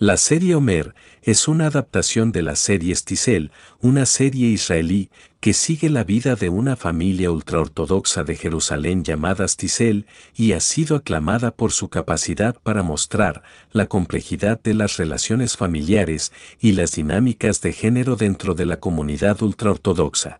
La serie Omer es una adaptación de la serie Stizel, una serie israelí que sigue la vida de una familia ultraortodoxa de Jerusalén llamada Stisel y ha sido aclamada por su capacidad para mostrar la complejidad de las relaciones familiares y las dinámicas de género dentro de la comunidad ultraortodoxa.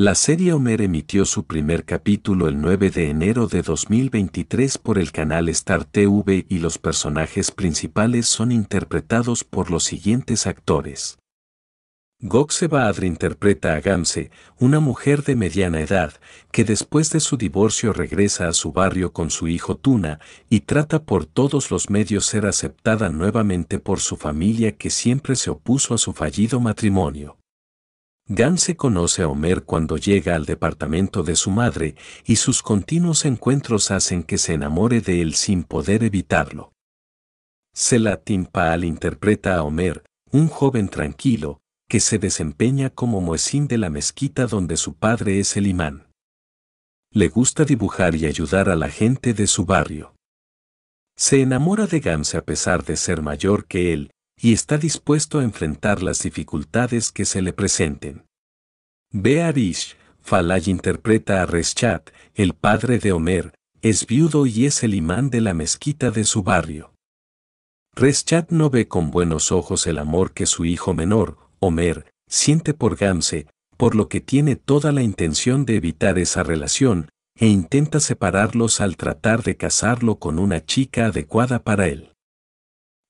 La serie Homer emitió su primer capítulo el 9 de enero de 2023 por el canal Star TV y los personajes principales son interpretados por los siguientes actores. Gokse interpreta a Gamse, una mujer de mediana edad, que después de su divorcio regresa a su barrio con su hijo Tuna y trata por todos los medios ser aceptada nuevamente por su familia que siempre se opuso a su fallido matrimonio gans se conoce a Homer cuando llega al departamento de su madre y sus continuos encuentros hacen que se enamore de él sin poder evitarlo. Sela Paal interpreta a Homer, un joven tranquilo, que se desempeña como moesín de la mezquita donde su padre es el imán. Le gusta dibujar y ayudar a la gente de su barrio. Se enamora de Gans a pesar de ser mayor que él y está dispuesto a enfrentar las dificultades que se le presenten. Bearish, Falay interpreta a Reschat, el padre de Homer, es viudo y es el imán de la mezquita de su barrio. Reschat no ve con buenos ojos el amor que su hijo menor, Homer, siente por Gamse, por lo que tiene toda la intención de evitar esa relación, e intenta separarlos al tratar de casarlo con una chica adecuada para él.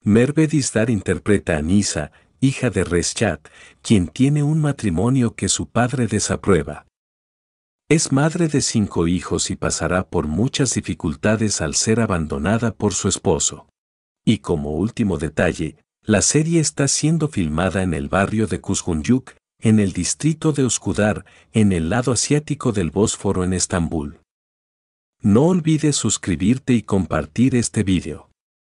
Merve Dizdar interpreta a Nisa, hija de Reschat, quien tiene un matrimonio que su padre desaprueba. Es madre de cinco hijos y pasará por muchas dificultades al ser abandonada por su esposo. Y como último detalle, la serie está siendo filmada en el barrio de Kuzgunyuk, en el distrito de Oscudar, en el lado asiático del Bósforo en Estambul. No olvides suscribirte y compartir este vídeo.